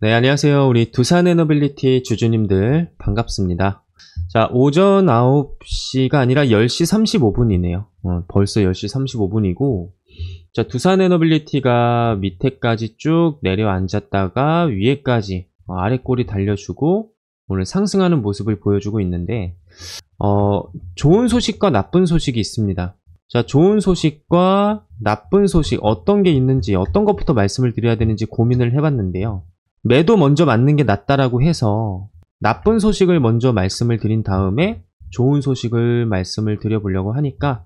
네, 안녕하세요. 우리 두산 에너빌리티 주주님들 반갑습니다. 자, 오전 9시가 아니라 10시 35분이네요. 어, 벌써 10시 35분이고 자, 두산 에너빌리티가 밑에까지 쭉 내려앉았다가 위에까지 어, 아래 꼬리 달려주고 오늘 상승하는 모습을 보여주고 있는데 어, 좋은 소식과 나쁜 소식이 있습니다. 자, 좋은 소식과 나쁜 소식 어떤 게 있는지 어떤 것부터 말씀을 드려야 되는지 고민을 해봤는데요. 매도 먼저 맞는 게 낫다라고 해서 나쁜 소식을 먼저 말씀을 드린 다음에 좋은 소식을 말씀을 드려보려고 하니까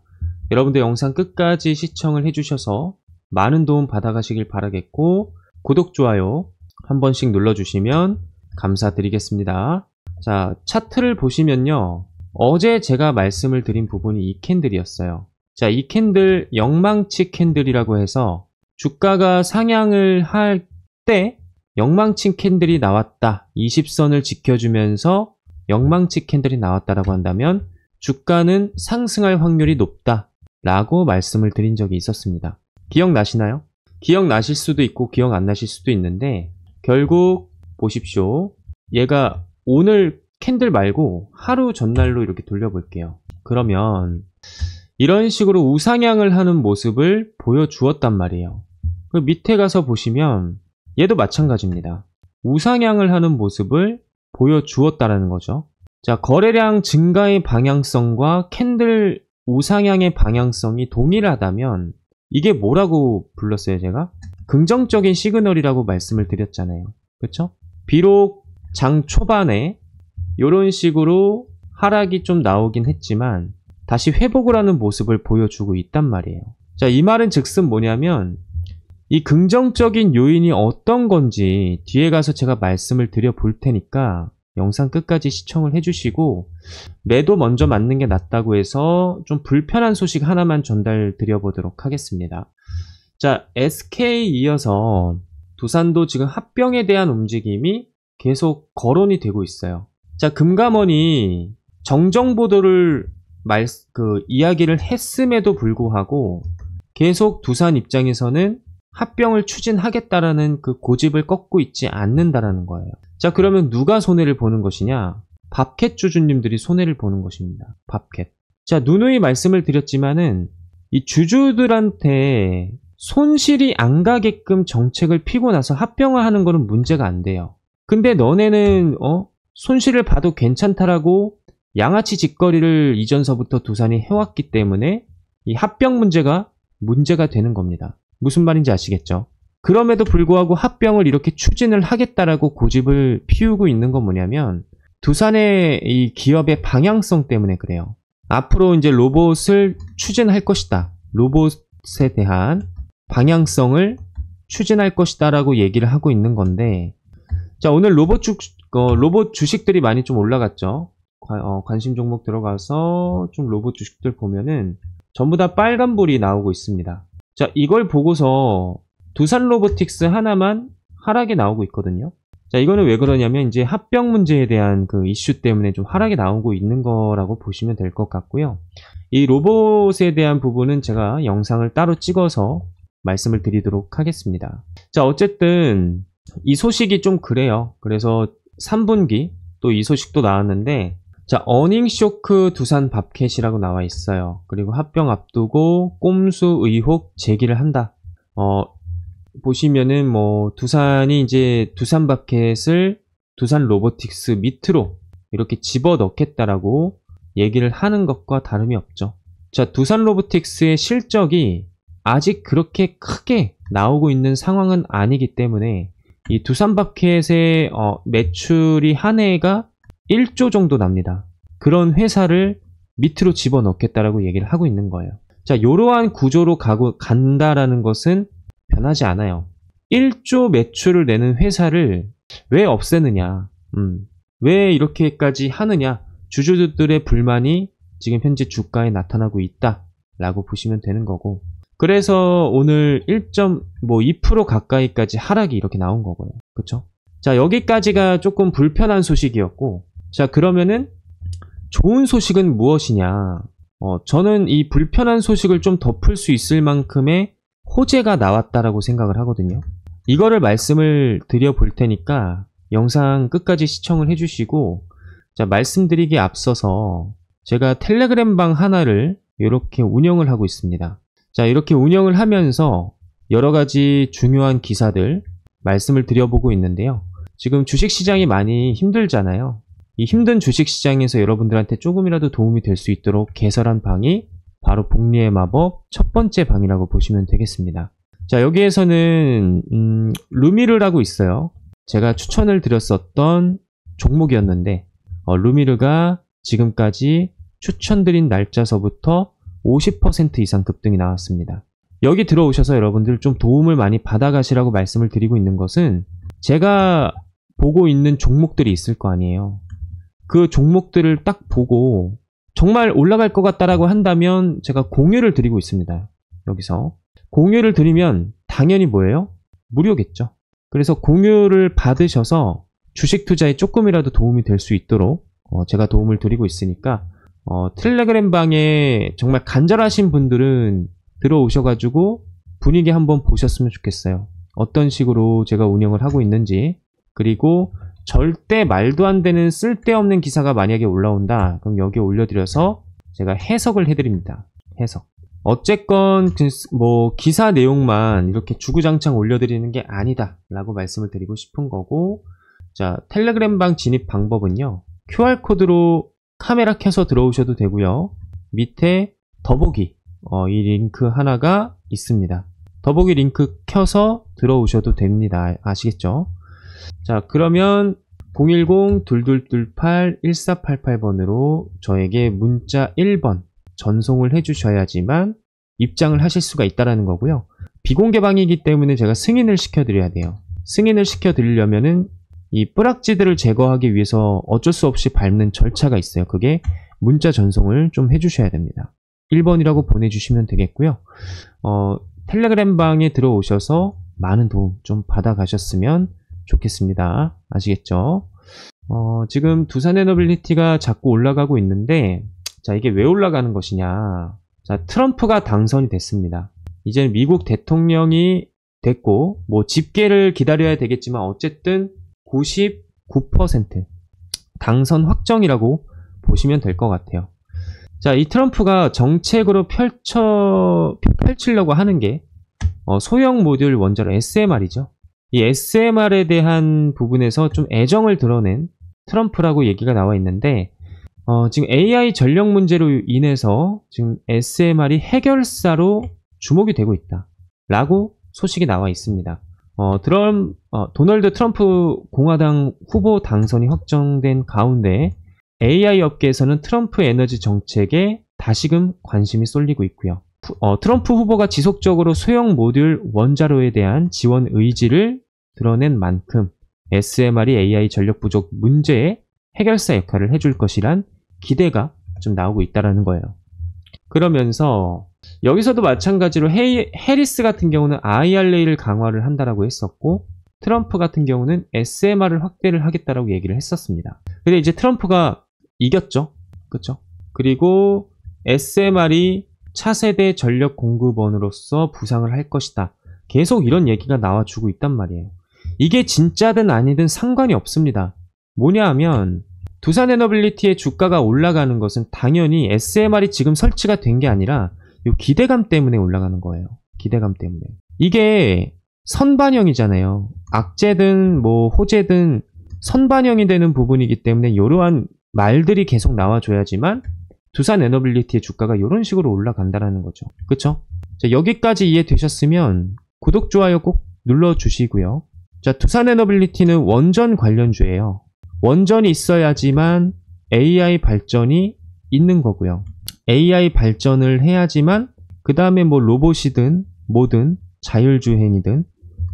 여러분들 영상 끝까지 시청을 해주셔서 많은 도움 받아가시길 바라겠고 구독, 좋아요 한 번씩 눌러주시면 감사드리겠습니다. 자, 차트를 보시면요. 어제 제가 말씀을 드린 부분이 이 캔들이었어요. 자, 이 캔들 영망치 캔들이라고 해서 주가가 상향을 할때 영망친 캔들이 나왔다. 20선을 지켜주면서 영망친 캔들이 나왔다라고 한다면 주가는 상승할 확률이 높다. 라고 말씀을 드린 적이 있었습니다. 기억나시나요? 기억나실 수도 있고 기억 안 나실 수도 있는데 결국 보십시오. 얘가 오늘 캔들 말고 하루 전날로 이렇게 돌려볼게요. 그러면 이런 식으로 우상향을 하는 모습을 보여주었단 말이에요. 그 밑에 가서 보시면 얘도 마찬가지입니다. 우상향을 하는 모습을 보여주었다라는 거죠. 자, 거래량 증가의 방향성과 캔들 우상향의 방향성이 동일하다면 이게 뭐라고 불렀어요, 제가? 긍정적인 시그널이라고 말씀을 드렸잖아요. 그렇죠? 비록 장 초반에 이런 식으로 하락이 좀 나오긴 했지만 다시 회복을 하는 모습을 보여주고 있단 말이에요. 자, 이 말은 즉슨 뭐냐면 이 긍정적인 요인이 어떤 건지 뒤에 가서 제가 말씀을 드려 볼 테니까 영상 끝까지 시청을 해주시고 매도 먼저 맞는 게 낫다고 해서 좀 불편한 소식 하나만 전달 드려보도록 하겠습니다. 자 SK 이어서 두산도 지금 합병에 대한 움직임이 계속 거론이 되고 있어요. 자 금감원이 정정 보도를 말 그 이야기를 했음에도 불구하고 계속 두산 입장에서는 합병을 추진하겠다라는 그 고집을 꺾고 있지 않는다라는 거예요. 자, 그러면 누가 손해를 보는 것이냐? 밥캣 주주님들이 손해를 보는 것입니다. 밥캣. 자, 누누이 말씀을 드렸지만은 이 주주들한테 손실이 안 가게끔 정책을 피고 나서 합병을 하는 거는 문제가 안 돼요. 근데 너네는 어? 손실을 봐도 괜찮다라고 양아치 짓거리를 이전서부터 두산이 해왔기 때문에 이 합병 문제가 문제가 되는 겁니다. 무슨 말인지 아시겠죠? 그럼에도 불구하고 합병을 이렇게 추진을 하겠다라고 고집을 피우고 있는 건 뭐냐면 두산의 이 기업의 방향성 때문에 그래요. 앞으로 이제 로봇을 추진할 것이다. 로봇에 대한 방향성을 추진할 것이다라고 얘기를 하고 있는 건데 자 오늘 로봇 주 어, 로봇 주식들이 많이 좀 올라갔죠. 어, 관심 종목 들어가서 좀 로봇 주식들 보면은 전부 다 빨간불이 나오고 있습니다. 자, 이걸 보고서 두산 로보틱스 하나만 하락에 나오고 있거든요. 자, 이거는 왜 그러냐면 이제 합병 문제에 대한 그 이슈 때문에 좀 하락이 나오고 있는 거라고 보시면 될 것 같고요. 이 로봇에 대한 부분은 제가 영상을 따로 찍어서 말씀을 드리도록 하겠습니다. 자, 어쨌든 이 소식이 좀 그래요. 그래서 3분기 또 이 소식도 나왔는데 자, 어닝쇼크 두산 밥캣이라고 나와 있어요. 그리고 합병 앞두고 꼼수 의혹 제기를 한다. 어, 보시면은 뭐 두산이 이제 두산 밥캣을 두산 로보틱스 밑으로 이렇게 집어 넣겠다라고 얘기를 하는 것과 다름이 없죠. 자, 두산 로보틱스의 실적이 아직 그렇게 크게 나오고 있는 상황은 아니기 때문에 이 두산 밥캣의 어, 매출이 한 해가 1조 정도 납니다. 그런 회사를 밑으로 집어넣겠다라고 얘기를 하고 있는 거예요. 자, 이러한 구조로 가고 간다라는 것은 변하지 않아요. 1조 매출을 내는 회사를 왜 없애느냐? 음, 왜 이렇게까지 하느냐? 주주들의 불만이 지금 현재 주가에 나타나고 있다. 라고 보시면 되는 거고. 그래서 오늘 1.2% 뭐 가까이까지 하락이 이렇게 나온 거고요. 그쵸? 자, 여기까지가 조금 불편한 소식이었고, 자 그러면은 좋은 소식은 무엇이냐 어, 저는 이 불편한 소식을 좀 덮을 수 있을 만큼의 호재가 나왔다라고 생각을 하거든요 이거를 말씀을 드려 볼 테니까 영상 끝까지 시청을 해주시고 자 말씀드리기 앞서서 제가 텔레그램 방 하나를 이렇게 운영을 하고 있습니다 자 이렇게 운영을 하면서 여러가지 중요한 기사들 말씀을 드려보고 있는데요 지금 주식시장이 많이 힘들잖아요 이 힘든 주식 시장에서 여러분들한테 조금이라도 도움이 될 수 있도록 개설한 방이 바로 복리의 마법 첫 번째 방이라고 보시면 되겠습니다. 자, 여기에서는 음, 루미를 하고 있어요. 제가 추천을 드렸었던 종목이었는데 어, 루미르가 지금까지 추천드린 날짜서부터 50% 이상 급등이 나왔습니다. 여기 들어오셔서 여러분들 좀 도움을 많이 받아가시라고 말씀을 드리고 있는 것은 제가 보고 있는 종목들이 있을 거 아니에요. 그 종목들을 딱 보고 정말 올라갈 것 같다라고 한다면 제가 공유를 드리고 있습니다. 여기서 공유를 드리면 당연히 뭐예요? 무료겠죠. 그래서 공유를 받으셔서 주식 투자에 조금이라도 도움이 될 수 있도록 어 제가 도움을 드리고 있으니까 어 텔레그램 방에 정말 간절하신 분들은 들어오셔가지고 분위기 한번 보셨으면 좋겠어요. 어떤 식으로 제가 운영을 하고 있는지 그리고 절대 말도 안 되는 쓸데없는 기사가 만약에 올라온다 그럼 여기 에 올려드려서 제가 해석을 해드립니다 해석 어쨌건 그 뭐 기사 내용만 이렇게 주구장창 올려드리는 게 아니다 라고 말씀을 드리고 싶은 거고 자 텔레그램방 진입 방법은요 QR코드로 카메라 켜서 들어오셔도 되고요 밑에 더보기 어, 이 링크 하나가 있습니다 더보기 링크 켜서 들어오셔도 됩니다 아시겠죠 자 그러면 010-2228-1488번으로 저에게 문자 1번 전송을 해주셔야지만 입장을 하실 수가 있다라는 거고요. 비공개 방이기 때문에 제가 승인을 시켜드려야 돼요. 승인을 시켜드리려면은 이 뿌락지들을 제거하기 위해서 어쩔 수 없이 밟는 절차가 있어요. 그게 문자 전송을 좀 해주셔야 됩니다. 1번이라고 보내주시면 되겠고요. 어, 텔레그램 방에 들어오셔서 많은 도움 좀 받아가셨으면 좋겠습니다. 아시겠죠? 어, 지금 두산 에너빌리티가 자꾸 올라가고 있는데 자 이게 왜 올라가는 것이냐 자 트럼프가 당선이 됐습니다. 이제 미국 대통령이 됐고 뭐 집계를 기다려야 되겠지만 어쨌든 99% 당선 확정이라고 보시면 될 것 같아요. 자, 이 트럼프가 정책으로 펼쳐 펼치려고 하는 게 어, 소형 모듈 원자로 SMR이죠. 이 SMR에 대한 부분에서 좀 애정을 드러낸 트럼프라고 얘기가 나와 있는데 어, 지금 AI 전력 문제로 인해서 지금 SMR이 해결사로 주목이 되고 있다라고 소식이 나와 있습니다. 어, 드럼, 어, 도널드 트럼프 공화당 후보 당선이 확정된 가운데 AI 업계에서는 트럼프 에너지 정책에 다시금 관심이 쏠리고 있고요. 어, 트럼프 후보가 지속적으로 소형 모듈 원자로에 대한 지원 의지를 드러낸 만큼 SMR이 AI 전력 부족 문제의 해결사 역할을 해줄 것이란 기대가 좀 나오고 있다라는 거예요. 그러면서 여기서도 마찬가지로 헤이, 해리스 같은 경우는 IRA를 강화를 한다라고 했었고 트럼프 같은 경우는 SMR을 확대를 하겠다라고 얘기를 했었습니다. 근데 이제 트럼프가 이겼죠. 그렇죠? 그리고 SMR이 차세대 전력 공급원으로서 부상을 할 것이다. 계속 이런 얘기가 나와주고 있단 말이에요. 이게 진짜든 아니든 상관이 없습니다. 뭐냐 하면 두산 에너빌리티의 주가가 올라가는 것은 당연히 SMR이 지금 설치가 된 게 아니라 이 기대감 때문에 올라가는 거예요. 기대감 때문에. 이게 선반영이잖아요. 악재든 뭐 호재든 선반영이 되는 부분이기 때문에 이러한 말들이 계속 나와줘야지만 두산 에너빌리티의 주가가 이런 식으로 올라간다라는 거죠. 그쵸? 자, 여기까지 이해되셨으면 구독, 좋아요 꼭 눌러주시고요. 자, 두산에너빌리티는 원전 관련주예요. 원전이 있어야지만 AI 발전이 있는 거고요. AI 발전을 해야지만 그 다음에 뭐 로봇이든 뭐든 자율주행이든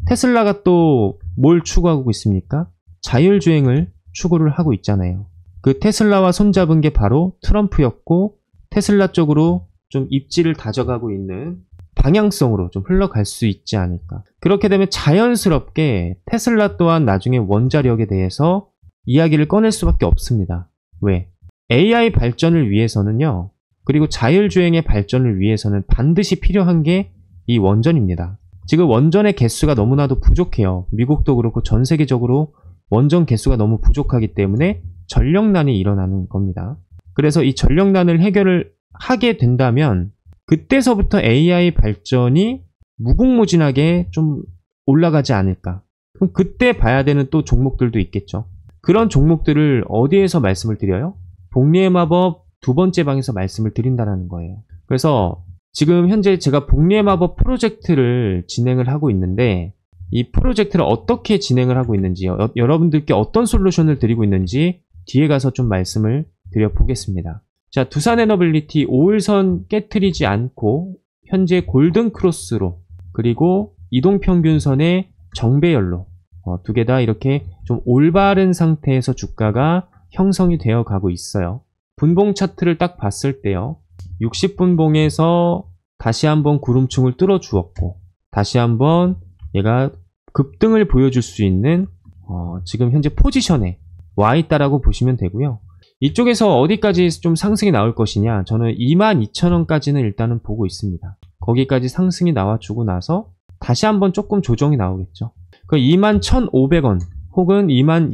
테슬라가 또 뭘 추구하고 있습니까? 자율주행을 추구를 하고 있잖아요. 그 테슬라와 손잡은 게 바로 트럼프였고 테슬라 쪽으로 좀 입지를 다져가고 있는 방향성으로 좀 흘러갈 수 있지 않을까. 그렇게 되면 자연스럽게 테슬라 또한 나중에 원자력에 대해서 이야기를 꺼낼 수밖에 없습니다. 왜? AI 발전을 위해서는요. 그리고 자율주행의 발전을 위해서는 반드시 필요한 게 이 원전입니다. 지금 원전의 개수가 너무나도 부족해요. 미국도 그렇고 전 세계적으로 원전 개수가 너무 부족하기 때문에 전력난이 일어나는 겁니다. 그래서 이 전력난을 해결을 하게 된다면 그때서부터 AI 발전이 무궁무진하게 좀 올라가지 않을까. 그럼 그때 봐야 되는 또 종목들도 있겠죠. 그런 종목들을 어디에서 말씀을 드려요? 복리의 마법 두 번째 방에서 말씀을 드린다는 라 거예요. 그래서 지금 현재 제가 복리의 마법 프로젝트를 진행을 하고 있는데 이 프로젝트를 어떻게 진행을 하고 있는지 여러분들께 어떤 솔루션을 드리고 있는지 뒤에 가서 좀 말씀을 드려보겠습니다. 자, 두산 에너빌리티 5일선 깨뜨리지 않고 현재 골든 크로스로 그리고 이동평균선의 정배열로 어, 두 개 다 이렇게 좀 올바른 상태에서 주가가 형성이 되어 가고 있어요. 분봉 차트를 딱 봤을 때요. 60분봉에서 다시 한번 구름층을 뚫어 주었고 다시 한번 얘가 급등을 보여줄 수 있는 어, 지금 현재 포지션에 와 있다라고 보시면 되고요. 이쪽에서 어디까지 좀 상승이 나올 것이냐 저는 22,000원까지는 일단은 보고 있습니다 거기까지 상승이 나와주고 나서 다시 한번 조금 조정이 나오겠죠 그 21,500원 혹은 2만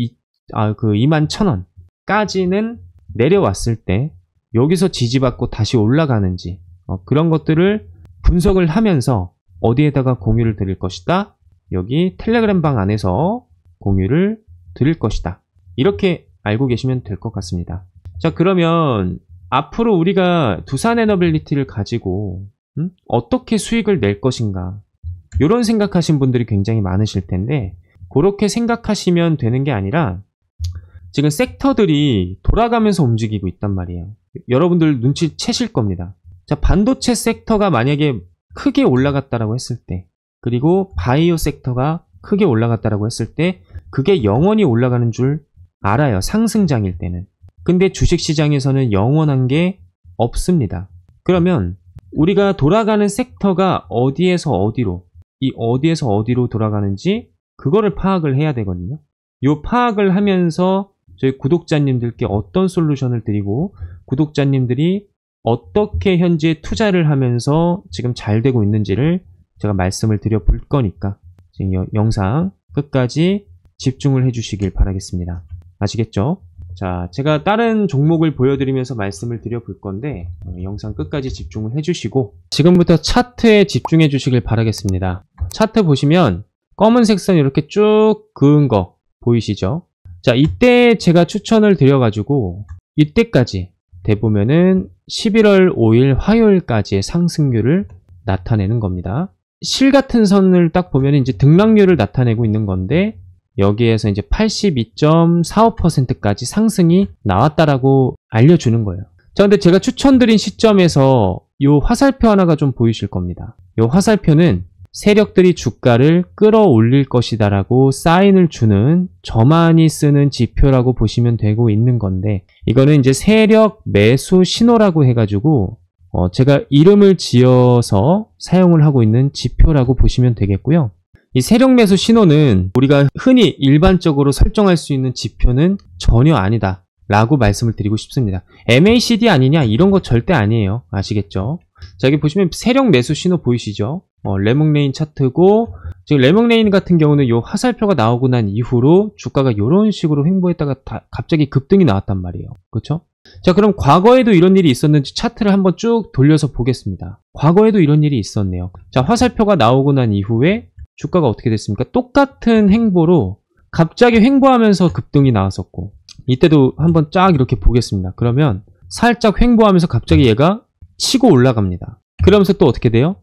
아그 21,000원까지는 내려왔을 때 여기서 지지받고 다시 올라가는지 어, 그런 것들을 분석을 하면서 어디에다가 공유를 드릴 것이다 여기 텔레그램 방 안에서 공유를 드릴 것이다 이렇게 알고 계시면 될 것 같습니다. 자 그러면 앞으로 우리가 두산 에너빌리티를 가지고 음? 어떻게 수익을 낼 것인가 이런 생각하신 분들이 굉장히 많으실 텐데 그렇게 생각하시면 되는 게 아니라 지금 섹터들이 돌아가면서 움직이고 있단 말이에요. 여러분들 눈치 채실 겁니다. 자 반도체 섹터가 만약에 크게 올라갔다라고 했을 때 그리고 바이오 섹터가 크게 올라갔다라고 했을 때 그게 영원히 올라가는 줄 알아요. 상승장일 때는. 근데 주식시장에서는 영원한 게 없습니다. 그러면 우리가 돌아가는 섹터가 어디에서 어디로 이 어디에서 어디로 돌아가는지 그거를 파악을 해야 되거든요. 요 파악을 하면서 저희 구독자님들께 어떤 솔루션을 드리고 구독자님들이 어떻게 현재 투자를 하면서 지금 잘 되고 있는지를 제가 말씀을 드려볼 거니까 지금 영상 끝까지 집중을 해주시길 바라겠습니다. 아시겠죠? 자, 제가 다른 종목을 보여드리면서 말씀을 드려볼 건데 어, 영상 끝까지 집중을 해주시고 지금부터 차트에 집중해 주시길 바라겠습니다. 차트 보시면 검은색 선 이렇게 쭉 그은 거 보이시죠? 자, 이때 제가 추천을 드려가지고 이때까지 대보면은 11월 5일 화요일까지의 상승률을 나타내는 겁니다. 실 같은 선을 딱 보면 이제 등락률을 나타내고 있는 건데 여기에서 이제 82.45%까지 상승이 나왔다라고 알려주는 거예요. 자, 근데 제가 추천드린 시점에서 이 화살표 하나가 좀 보이실 겁니다. 이 화살표는 세력들이 주가를 끌어올릴 것이다라고 사인을 주는 저만이 쓰는 지표라고 보시면 되고 있는 건데 이거는 이제 세력 매수 신호라고 해가지고 어 제가 이름을 지어서 사용을 하고 있는 지표라고 보시면 되겠고요. 이 세력 매수 신호는 우리가 흔히 일반적으로 설정할 수 있는 지표는 전혀 아니다 라고 말씀을 드리고 싶습니다 MACD 아니냐 이런 거 절대 아니에요 아시겠죠 자 여기 보시면 세력 매수 신호 보이시죠 어, 레몽레인 차트고 지금 레몽레인 같은 경우는 요 화살표가 나오고 난 이후로 주가가 이런 식으로 횡보했다가 갑자기 급등이 나왔단 말이에요 그렇죠 자 그럼 과거에도 이런 일이 있었는지 차트를 한번 쭉 돌려서 보겠습니다 과거에도 이런 일이 있었네요 자 화살표가 나오고 난 이후에 주가가 어떻게 됐습니까? 똑같은 행보로 갑자기 횡보하면서 급등이 나왔었고 이때도 한번 쫙 이렇게 보겠습니다. 그러면 살짝 횡보하면서 갑자기 얘가 치고 올라갑니다. 그러면서 또 어떻게 돼요?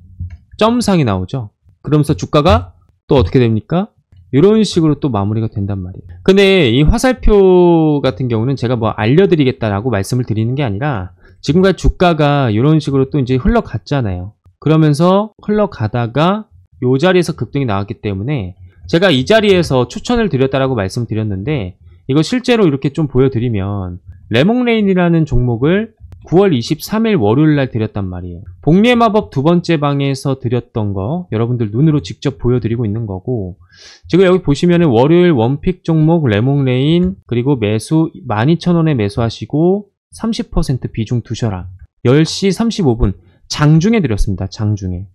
점상이 나오죠. 그러면서 주가가 또 어떻게 됩니까? 이런 식으로 또 마무리가 된단 말이에요. 근데 이 화살표 같은 경우는 제가 뭐 알려드리겠다라고 말씀을 드리는 게 아니라 지금까지 주가가 이런 식으로 또 이제 흘러갔잖아요. 그러면서 흘러가다가 이 자리에서 급등이 나왔기 때문에 제가 이 자리에서 추천을 드렸다라고 말씀드렸는데 이거 실제로 이렇게 좀 보여드리면 레몽레인이라는 종목을 9월 23일 월요일 날 드렸단 말이에요. 복리 마법 두 번째 방에서 드렸던 거 여러분들 눈으로 직접 보여드리고 있는 거고 지금 여기 보시면은 월요일 원픽 종목 레몽레인 그리고 매수 12,000원에 매수하시고 30% 비중 두셔라. 10시 35분 장중에 드렸습니다. 장중에.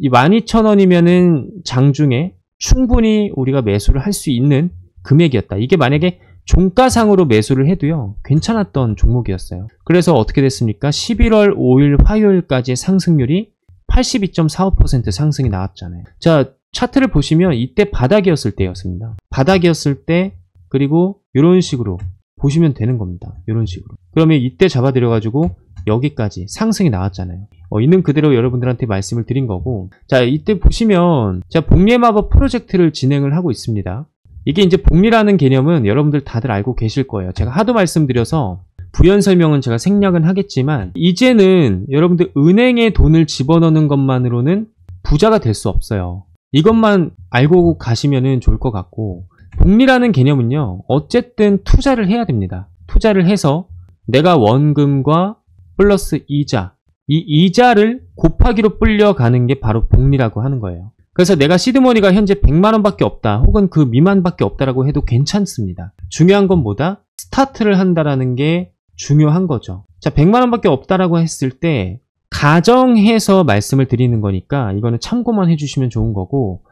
이 12,000원이면은 장중에 충분히 우리가 매수를 할 수 있는 금액이었다. 이게 만약에 종가상으로 매수를 해도요 괜찮았던 종목이었어요 그래서 어떻게 됐습니까 11월 5일 화요일까지 상승률이 82.45% 상승이 나왔잖아요 자 차트를 보시면 이때 바닥이었을 때였습니다 바닥이었을 때 그리고 이런 식으로 보시면 되는 겁니다 이런 식으로 그러면 이때 잡아들여 가지고 여기까지 상승이 나왔잖아요 어, 있는 그대로 여러분들한테 말씀을 드린 거고 자 이때 보시면 제가 복리의 마법 프로젝트를 진행을 하고 있습니다 이게 이제 복리라는 개념은 여러분들 다들 알고 계실 거예요 제가 하도 말씀드려서 부연 설명은 제가 생략은 하겠지만 이제는 여러분들 은행에 돈을 집어넣는 것만으로는 부자가 될 수 없어요 이것만 알고 가시면 좋을 것 같고 복리라는 개념은요 어쨌든 투자를 해야 됩니다 투자를 해서 내가 원금과 플러스 이자 이 이자를 곱하기로 불려가는 게 바로 복리라고 하는 거예요. 그래서 내가 시드머니가 현재 100만원밖에 없다 혹은 그 미만밖에 없다라고 해도 괜찮습니다. 중요한 건 뭐다? 스타트를 한다라는 게 중요한 거죠. 자, 100만원밖에 없다라고 했을 때 가정해서 말씀을 드리는 거니까 이거는 참고만 해주시면 좋은 거고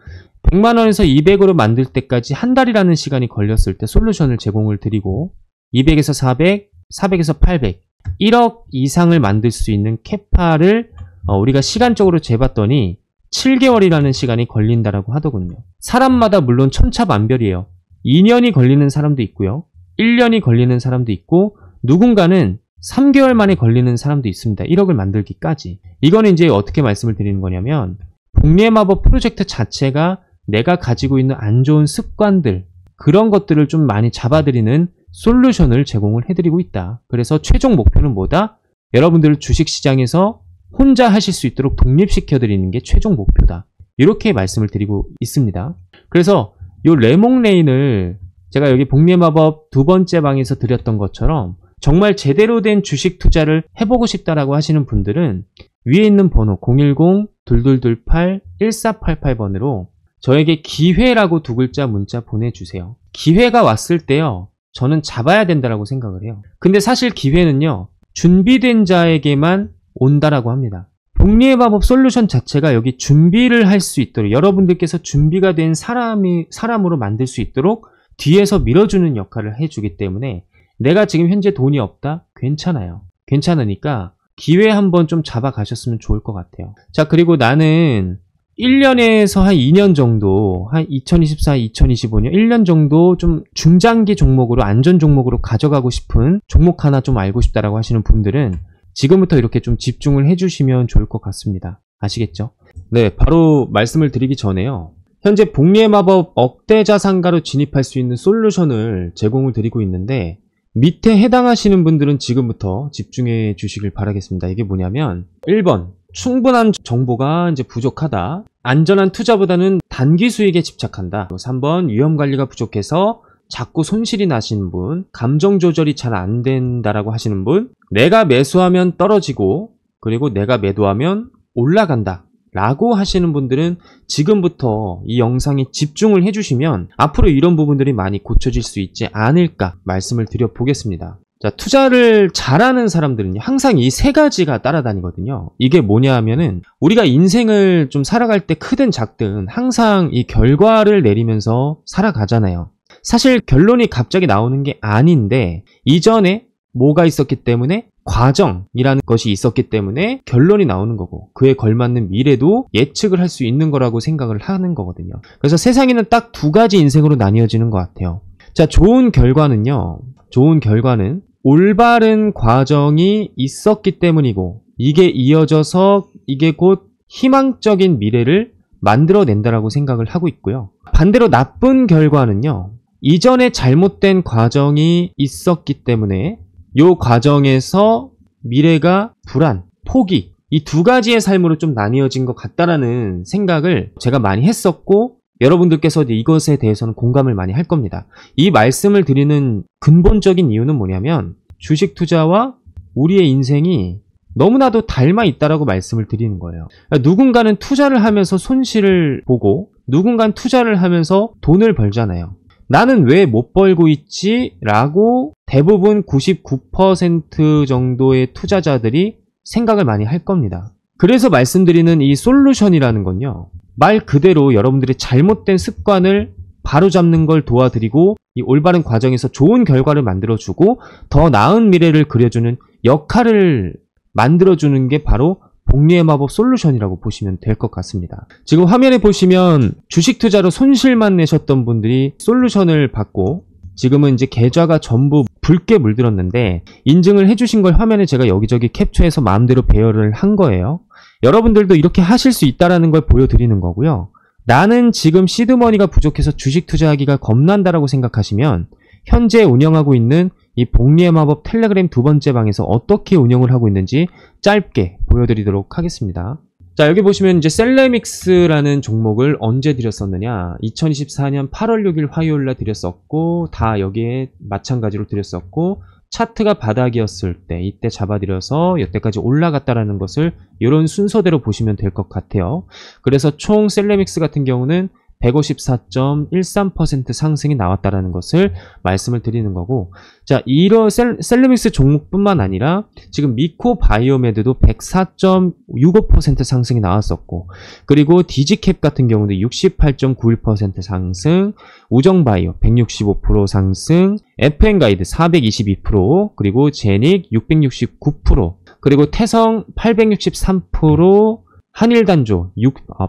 100만원에서 200으로 만들 때까지 한 달이라는 시간이 걸렸을 때 솔루션을 제공을 드리고 200에서 400, 400에서 800 1억 이상을 만들 수 있는 캐파를 어, 우리가 시간적으로 재봤더니 7개월이라는 시간이 걸린다라고 하더군요. 사람마다 물론 천차만별이에요. 2년이 걸리는 사람도 있고요. 1년이 걸리는 사람도 있고 누군가는 3개월 만에 걸리는 사람도 있습니다. 1억을 만들기까지. 이거는 이제 어떻게 말씀을 드리는 거냐면 복리의 마법 프로젝트 자체가 내가 가지고 있는 안 좋은 습관들 그런 것들을 좀 많이 잡아들이는 솔루션을 제공을 해드리고 있다. 그래서 최종 목표는 뭐다? 여러분들 주식시장에서 혼자 하실 수 있도록 독립시켜드리는 게 최종 목표다. 이렇게 말씀을 드리고 있습니다. 그래서 이 레몽레인을 제가 여기 복리마법 두 번째 방에서 드렸던 것처럼 정말 제대로 된 주식 투자를 해보고 싶다라고 하시는 분들은 위에 있는 번호 010-2228-1488번으로 저에게 기회라고 두 글자 문자 보내주세요. 기회가 왔을 때요. 저는 잡아야 된다라고 생각을 해요. 근데 사실 기회는요. 준비된 자에게만 온다라고 합니다. 복리의 마법 솔루션 자체가 여기 준비를 할 수 있도록 여러분들께서 준비가 된 사람이 사람으로 만들 수 있도록 뒤에서 밀어주는 역할을 해주기 때문에 내가 지금 현재 돈이 없다? 괜찮아요. 괜찮으니까 기회 한번 좀 잡아 가셨으면 좋을 것 같아요. 자 그리고 나는 1년에서 한 2년 정도, 한 2024, 2025년, 1년 정도 좀 중장기 종목으로, 안전 종목으로 가져가고 싶은 종목 하나 좀 알고 싶다라고 하시는 분들은 지금부터 이렇게 좀 집중을 해주시면 좋을 것 같습니다. 아시겠죠? 네, 바로 말씀을 드리기 전에요. 현재 복리의 마법 억대 자산가로 진입할 수 있는 솔루션을 제공을 드리고 있는데 밑에 해당하시는 분들은 지금부터 집중해 주시길 바라겠습니다. 이게 뭐냐면 1번 충분한 정보가 이제 부족하다. 안전한 투자보다는 단기 수익에 집착한다. 3번 위험 관리가 부족해서 자꾸 손실이 나시는 분, 감정 조절이 잘 안 된다라고 하시는 분, 내가 매수하면 떨어지고 그리고 내가 매도하면 올라간다. 라고 하시는 분들은 지금부터 이 영상에 집중을 해주시면 앞으로 이런 부분들이 많이 고쳐질 수 있지 않을까 말씀을 드려보겠습니다. 자, 투자를 잘하는 사람들은 항상 이 세 가지가 따라다니거든요. 이게 뭐냐 하면은 우리가 인생을 좀 살아갈 때 크든 작든 항상 이 결과를 내리면서 살아가잖아요. 사실 결론이 갑자기 나오는 게 아닌데 이전에 뭐가 있었기 때문에 과정이라는 것이 있었기 때문에 결론이 나오는 거고 그에 걸맞는 미래도 예측을 할 수 있는 거라고 생각을 하는 거거든요. 그래서 세상에는 딱 두 가지 인생으로 나뉘어지는 것 같아요. 자, 좋은 결과는요. 좋은 결과는 올바른 과정이 있었기 때문이고 이게 이어져서 이게 곧 희망적인 미래를 만들어낸다라고 생각을 하고 있고요. 반대로 나쁜 결과는요. 이전에 잘못된 과정이 있었기 때문에 이 과정에서 미래가 불안, 포기 이 두 가지의 삶으로 좀 나뉘어진 것 같다라는 생각을 제가 많이 했었고 여러분들께서 이것에 대해서는 공감을 많이 할 겁니다. 이 말씀을 드리는 근본적인 이유는 뭐냐면 주식 투자와 우리의 인생이 너무나도 닮아 있다라고 말씀을 드리는 거예요. 그러니까 누군가는 투자를 하면서 손실을 보고 누군가는 투자를 하면서 돈을 벌잖아요. 나는 왜 못 벌고 있지? 라고 대부분 99% 정도의 투자자들이 생각을 많이 할 겁니다. 그래서 말씀드리는 이 솔루션이라는 건요. 말 그대로 여러분들의 잘못된 습관을 바로잡는 걸 도와드리고 이 올바른 과정에서 좋은 결과를 만들어주고 더 나은 미래를 그려주는 역할을 만들어주는 게 바로 복리의 마법 솔루션이라고 보시면 될 것 같습니다. 지금 화면에 보시면 주식 투자로 손실만 내셨던 분들이 솔루션을 받고 지금은 이제 계좌가 전부 붉게 물들었는데 인증을 해주신 걸 화면에 제가 여기저기 캡처해서 마음대로 배열을 한 거예요. 여러분들도 이렇게 하실 수 있다라는 걸 보여드리는 거고요. 나는 지금 시드머니가 부족해서 주식 투자하기가 겁난다라고 생각하시면 현재 운영하고 있는 이 복리의 마법 텔레그램 두 번째 방에서 어떻게 운영을 하고 있는지 짧게 보여드리도록 하겠습니다. 자 여기 보시면 이제 셀레믹스라는 종목을 언제 드렸었느냐 2024년 8월 6일 화요일날 드렸었고 다 여기에 마찬가지로 드렸었고 차트가 바닥이었을 때 이때 잡아들여서 여태까지 올라갔다라는 것을 이런 순서대로 보시면 될 것 같아요. 그래서 총 셀레믹스 같은 경우는 154.13% 상승이 나왔다라는 것을 말씀을 드리는 거고 자 이런 셀, 셀루믹스 종목뿐만 아니라 지금 미코바이오메드도 104.65% 상승이 나왔었고 그리고 디지캡 같은 경우도 68.91% 상승 우정바이오 165% 상승 FN가이드 422% 그리고 제닉 669% 그리고 태성 863% 한일단조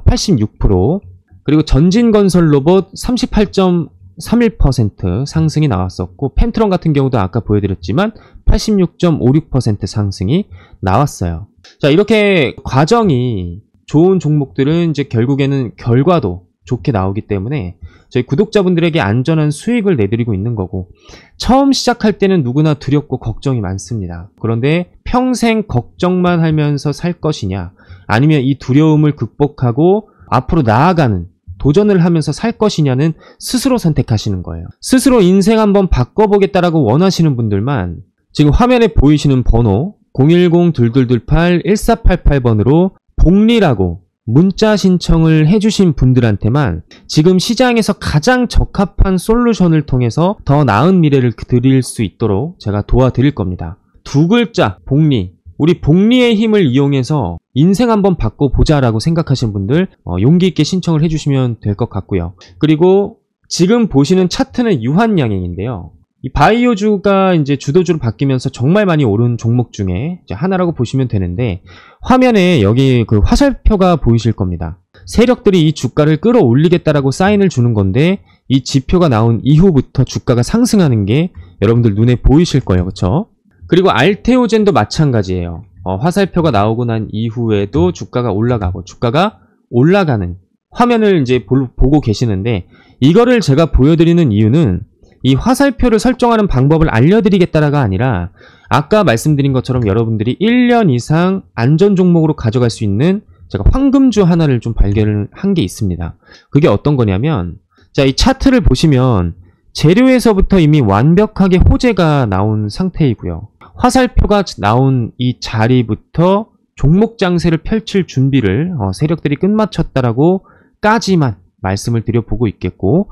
86% 그리고 전진건설 로봇 38.31% 상승이 나왔었고 펜트론 같은 경우도 아까 보여드렸지만 86.56% 상승이 나왔어요. 자 이렇게 과정이 좋은 종목들은 이제 결국에는 결과도 좋게 나오기 때문에 저희 구독자분들에게 안전한 수익을 내드리고 있는 거고 처음 시작할 때는 누구나 두렵고 걱정이 많습니다. 그런데 평생 걱정만 하면서 살 것이냐 아니면 이 두려움을 극복하고 앞으로 나아가는 도전을 하면서 살 것이냐는 스스로 선택하시는 거예요. 스스로 인생 한번 바꿔보겠다라고 원하시는 분들만 지금 화면에 보이시는 번호 010-2228-1488번으로 복리라고 문자 신청을 해주신 분들한테만 지금 시장에서 가장 적합한 솔루션을 통해서 더 나은 미래를 드릴 수 있도록 제가 도와드릴 겁니다. 두 글자 복리 우리 복리의 힘을 이용해서 인생 한번 바꿔보자 라고 생각하신 분들 어, 용기 있게 신청을 해주시면 될 것 같고요. 그리고 지금 보시는 차트는 유한양행인데요. 이 바이오주가 이제 주도주로 바뀌면서 정말 많이 오른 종목 중에 하나라고 보시면 되는데 화면에 여기 그 화살표가 보이실 겁니다. 세력들이 이 주가를 끌어올리겠다라고 사인을 주는 건데 이 지표가 나온 이후부터 주가가 상승하는 게 여러분들 눈에 보이실 거예요. 그렇죠? 그리고 알테오젠도 마찬가지예요. 어, 화살표가 나오고 난 이후에도 주가가 올라가고 주가가 올라가는 화면을 이제 보, 보고 계시는데 이거를 제가 보여드리는 이유는 이 화살표를 설정하는 방법을 알려드리겠다라가 아니라 아까 말씀드린 것처럼 여러분들이 1년 이상 안전 종목으로 가져갈 수 있는 제가 황금주 하나를 좀 발견을 한 게 있습니다. 그게 어떤 거냐면 자 이 차트를 보시면 재료에서부터 이미 완벽하게 호재가 나온 상태이고요. 화살표가 나온 이 자리부터 종목 장세를 펼칠 준비를 어, 세력들이 끝마쳤다라고 까지만 말씀을 드려보고 있겠고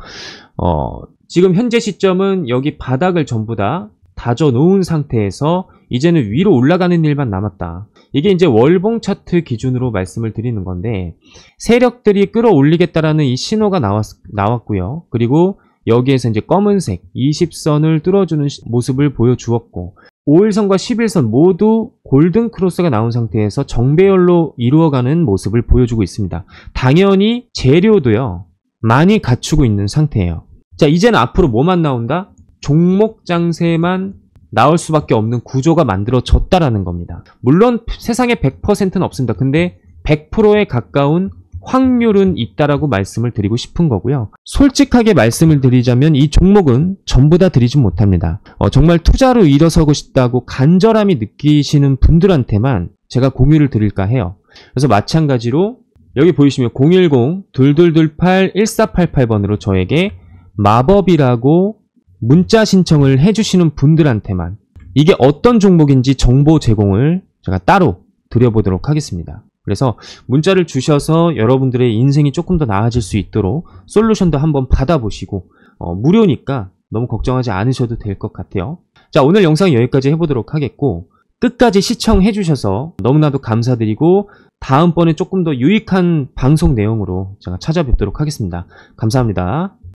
어, 지금 현재 시점은 여기 바닥을 전부 다 다져 놓은 상태에서 이제는 위로 올라가는 일만 남았다. 이게 이제 월봉 차트 기준으로 말씀을 드리는 건데 세력들이 끌어올리겠다라는 이 신호가 나왔, 나왔고요. 그리고 여기에서 이제 검은색 20선을 뚫어주는 모습을 보여주었고 5일선과 11선 모두 골든 크로스가 나온 상태에서 정배열로 이루어가는 모습을 보여주고 있습니다. 당연히 재료도요. 많이 갖추고 있는 상태예요. 자, 이제는 앞으로 뭐만 나온다? 종목 장세만 나올 수밖에 없는 구조가 만들어졌다라는 겁니다. 물론 세상에 100%는 없습니다. 근데 100%에 가까운 확률은 있다라고 말씀을 드리고 싶은 거고요. 솔직하게 말씀을 드리자면 이 종목은 전부 다 드리진 못합니다. 어, 정말 투자로 일어서고 싶다고 간절함이 느끼시는 분들한테만 제가 공유를 드릴까 해요. 그래서 마찬가지로 여기 보이시면 010-2228-1488번으로 저에게 마법이라고 문자 신청을 해주시는 분들한테만 이게 어떤 종목인지 정보 제공을 제가 따로 드려보도록 하겠습니다. 그래서 문자를 주셔서 여러분들의 인생이 조금 더 나아질 수 있도록 솔루션도 한번 받아보시고 어, 무료니까 너무 걱정하지 않으셔도 될 것 같아요. 자 오늘 영상 여기까지 해보도록 하겠고 끝까지 시청해 주셔서 너무나도 감사드리고 다음번에 조금 더 유익한 방송 내용으로 제가 찾아뵙도록 하겠습니다. 감사합니다.